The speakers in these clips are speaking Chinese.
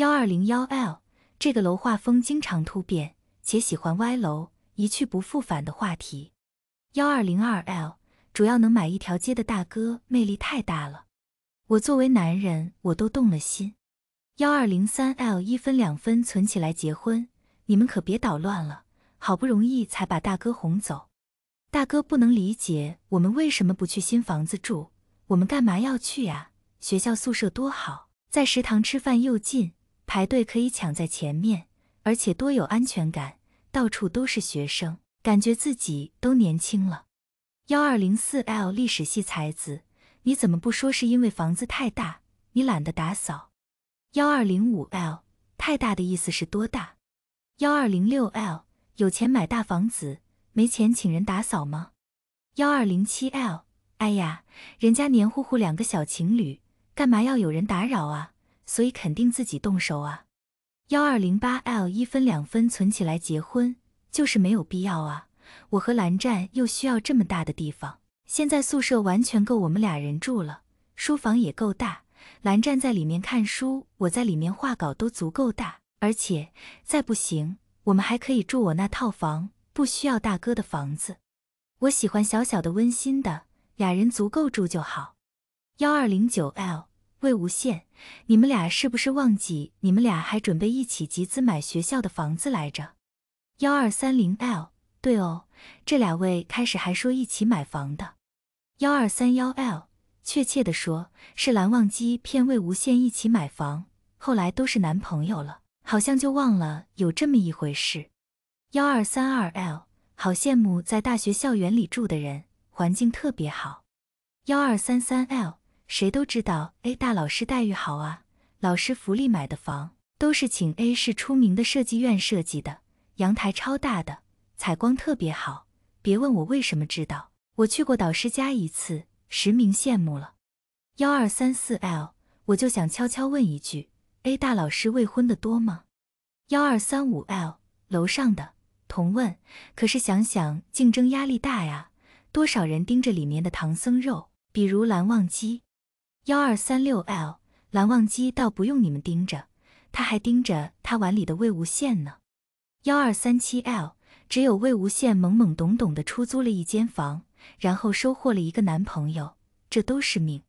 幺二零幺 L 这个楼画风经常突变，且喜欢歪楼一去不复返的话题。幺二零二 L 主要能买一条街的大哥魅力太大了，我作为男人我都动了心。幺二零三 L 一分两分存起来结婚，你们可别捣乱了，好不容易才把大哥哄走。大哥不能理解我们为什么不去新房子住，我们干嘛要去呀？学校宿舍多好，在食堂吃饭又近。排队可以抢在前面，而且多有安全感。到处都是学生，感觉自己都年轻了。幺二零四 l 历史系才子，你怎么不说是因为房子太大，你懒得打扫？幺二零五 l 太大的意思是多大？幺二零六 l 有钱买大房子，没钱请人打扫吗？幺二零七 l 哎呀，人家黏糊糊两个小情侣，干嘛要有人打扰啊？所以肯定自己动手啊！幺二零八 L 一分两分存起来结婚就是没有必要啊！我和蓝湛又需要这么大的地方，现在宿舍完全够我们俩人住了，书房也够大，蓝湛在里面看书，我在里面画稿都足够大。而且再不行，我们还可以住我那套房，不需要大哥的房子。我喜欢小小的温馨的，俩人足够住就好。幺二零九 L。魏无羡，你们俩是不是忘记你们俩还准备一起集资买学校的房子来着？幺二三零 l 对哦，这俩位开始还说一起买房的。幺二三幺 l，确切的说，是蓝忘机骗魏无羡一起买房，后来都是男朋友了，好像就忘了有这么一回事。幺二三二 l，好羡慕在大学校园里住的人，环境特别好。幺二三三 l。谁都知道 A 大老师待遇好啊，老师福利买的房都是请 A 市出名的设计院设计的，阳台超大的，采光特别好。别问我为什么知道，我去过导师家一次，实名羡慕了。幺二三四 L，我就想悄悄问一句，A 大老师未婚的多吗？幺二三五 L，楼上的同问，可是想想竞争压力大呀，多少人盯着里面的唐僧肉，比如蓝忘机。幺二三六 l，蓝忘机倒不用你们盯着，他还盯着他碗里的魏无羡呢。幺二三七 l，只有魏无羡懵懵懂懂的出租了一间房，然后收获了一个男朋友，这都是命。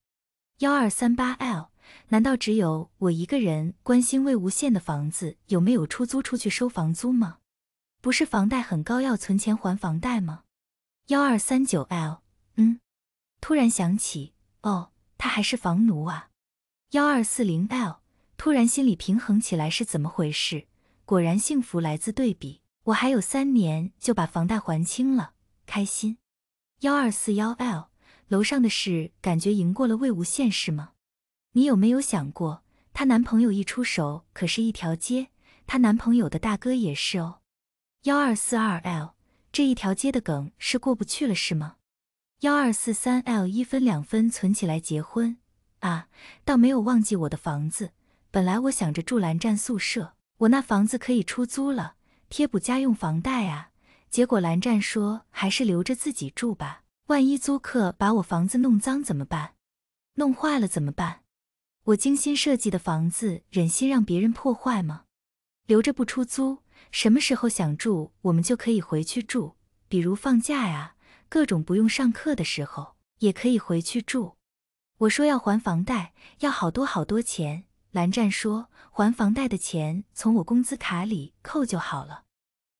幺二三八 l，难道只有我一个人关心魏无羡的房子有没有出租出去收房租吗？不是房贷很高要存钱还房贷吗？幺二三九 l，嗯，突然想起，哦。他还是房奴啊！幺二四零 l 突然心里平衡起来是怎么回事？果然幸福来自对比。我还有三年就把房贷还清了，开心。幺二四幺 l 楼上的事，感觉赢过了魏无羡是吗？你有没有想过，她男朋友一出手可是一条街，她男朋友的大哥也是哦。幺二四二 l 这一条街的梗是过不去了是吗？幺二四三 l 一分两分存起来结婚啊，倒没有忘记我的房子。本来我想着住蓝湛宿舍，我那房子可以出租了，贴补家用房贷啊。结果蓝湛说还是留着自己住吧，万一租客把我房子弄脏怎么办？弄坏了怎么办？我精心设计的房子，忍心让别人破坏吗？留着不出租，什么时候想住我们就可以回去住，比如放假啊。各种不用上课的时候也可以回去住。我说要还房贷，要好多好多钱。蓝湛说还房贷的钱从我工资卡里扣就好了。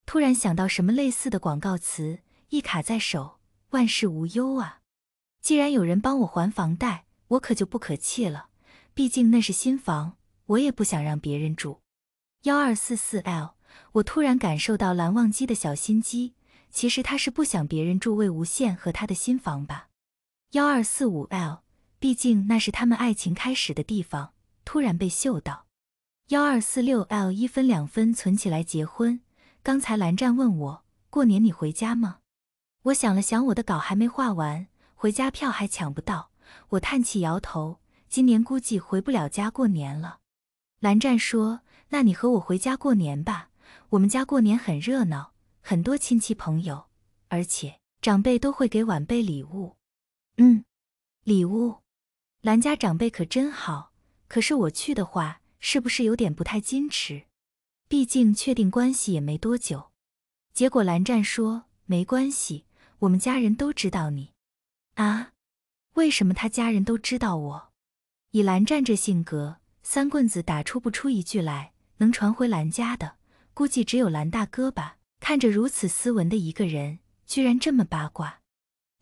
突然想到什么类似的广告词，一卡在手，万事无忧啊。既然有人帮我还房贷，我可就不可气了。毕竟那是新房，我也不想让别人住。幺二四四 L，我突然感受到蓝忘机的小心机。其实他是不想别人住魏无羡和他的新房吧。幺二四五 l，毕竟那是他们爱情开始的地方。突然被嗅到。幺二四六 l，一分两分存起来结婚。刚才蓝湛问我，过年你回家吗？我想了想，我的稿还没画完，回家票还抢不到。我叹气摇头，今年估计回不了家过年了。蓝湛说，那你和我回家过年吧，我们家过年很热闹。很多亲戚朋友，而且长辈都会给晚辈礼物。嗯，礼物，蓝家长辈可真好。可是我去的话，是不是有点不太矜持？毕竟确定关系也没多久。结果蓝湛说：“没关系，我们家人都知道你。”啊？为什么他家人都知道我？以蓝湛这性格，三棍子打出不出一句来，能传回蓝家的，估计只有蓝大哥吧。看着如此斯文的一个人，居然这么八卦。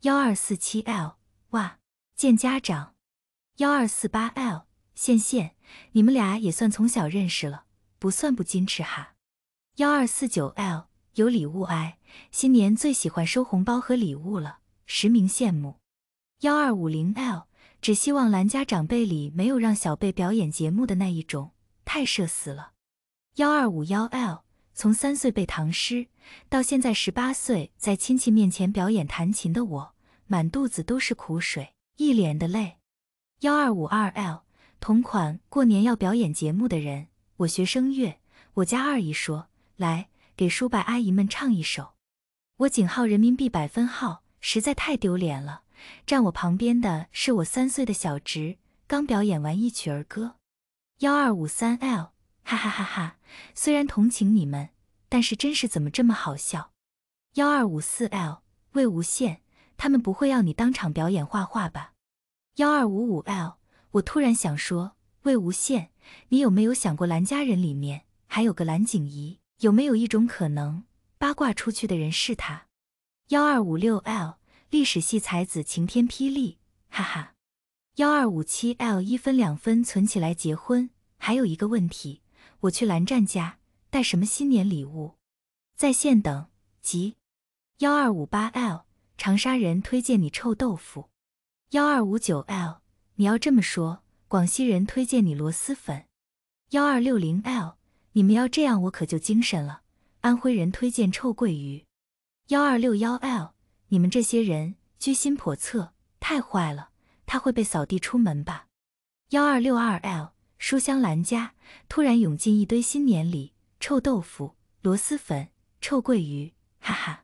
幺二四七 L，哇，见家长。幺二四八 L，羡羡，你们俩也算从小认识了，不算不矜持哈。幺二四九 L，有礼物哎，新年最喜欢收红包和礼物了，实名羡慕。幺二五零 L，只希望兰家长辈里没有让小贝表演节目的那一种，太社死了。幺二五幺 L。从三岁背唐诗，到现在十八岁在亲戚面前表演弹琴的我，满肚子都是苦水，一脸的泪。幺二五二 l 同款，过年要表演节目的人，我学声乐，我家二姨说来给叔伯阿姨们唱一首。我井号人民币百分号实在太丢脸了。站我旁边的是我三岁的小侄，刚表演完一曲儿歌。幺二五三 l 哈哈哈哈。虽然同情你们，但是真是怎么这么好笑？幺二五四 l 魏无羡，他们不会要你当场表演画画吧？幺二五五 l 我突然想说，魏无羡，你有没有想过蓝家人里面还有个蓝景仪？有没有一种可能，八卦出去的人是他？幺二五六 l 历史系才子晴天霹雳，哈哈。幺二五七 l 一分两分存起来结婚，还有一个问题。我去蓝湛家带什么新年礼物？在线等，急。幺二五八 L，长沙人推荐你臭豆腐。幺二五九 L，你要这么说，广西人推荐你螺蛳粉。幺二六零 L，你们要这样，我可就精神了。安徽人推荐臭鳜鱼。幺二六幺 L，你们这些人居心叵测，太坏了，他会被扫地出门吧？幺二六二 L。书香兰家突然涌进一堆新年礼：臭豆腐、螺蛳粉、臭鳜鱼，哈哈。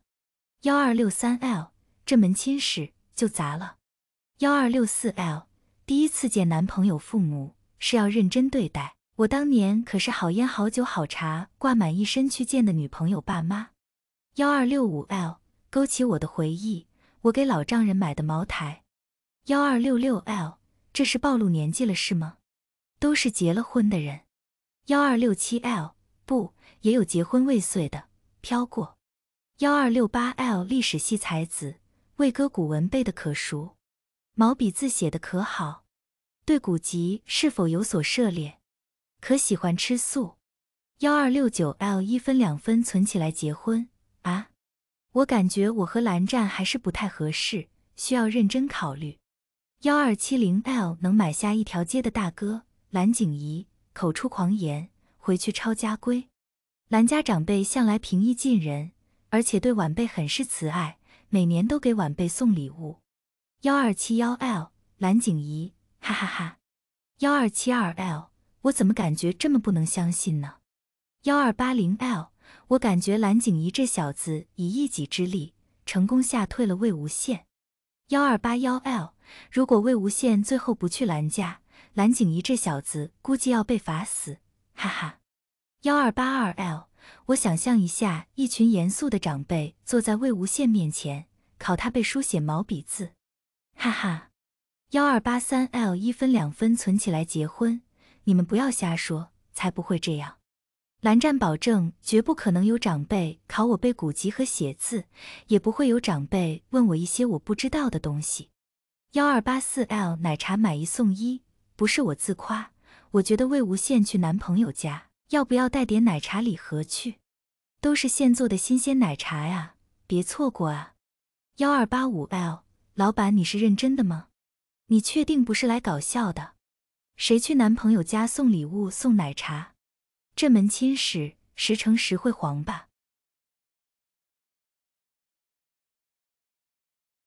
幺二六三 l 这门亲事就砸了。幺二六四 l 第一次见男朋友父母是要认真对待，我当年可是好烟、好酒、好茶挂满一身去见的女朋友爸妈。幺二六五 l 勾起我的回忆，我给老丈人买的茅台。幺二六六 l 这是暴露年纪了是吗？都是结了婚的人，幺二六七 l 不也有结婚未遂的飘过，幺二六八 l 历史系才子，魏哥古文背的可熟，毛笔字写的可好，对古籍是否有所涉猎？可喜欢吃素，幺二六九 l 一分两分存起来结婚啊，我感觉我和蓝湛还是不太合适，需要认真考虑，幺二七零 l 能买下一条街的大哥。蓝景仪口出狂言，回去抄家规。蓝家长辈向来平易近人，而且对晚辈很是慈爱，每年都给晚辈送礼物。幺二七幺 L 蓝景仪，哈哈哈。幺二七二 L，我怎么感觉这么不能相信呢？幺二八零 L，我感觉蓝景仪这小子以一己之力成功吓退了魏无羡。幺二八幺 L，如果魏无羡最后不去蓝家。蓝景仪这小子估计要被罚死，哈哈。幺二八二 l，我想象一下，一群严肃的长辈坐在魏无羡面前考他背书写毛笔字，哈哈。幺二八三 l，一分两分存起来结婚，你们不要瞎说，才不会这样。蓝湛保证，绝不可能有长辈考我背古籍和写字，也不会有长辈问我一些我不知道的东西。幺二八四 l，奶茶买一送一。不是我自夸，我觉得魏无羡去男朋友家，要不要带点奶茶礼盒去？都是现做的新鲜奶茶呀，别错过啊！幺二八五 L，老板你是认真的吗？你确定不是来搞笑的？谁去男朋友家送礼物送奶茶？这门亲事十成十会黄吧？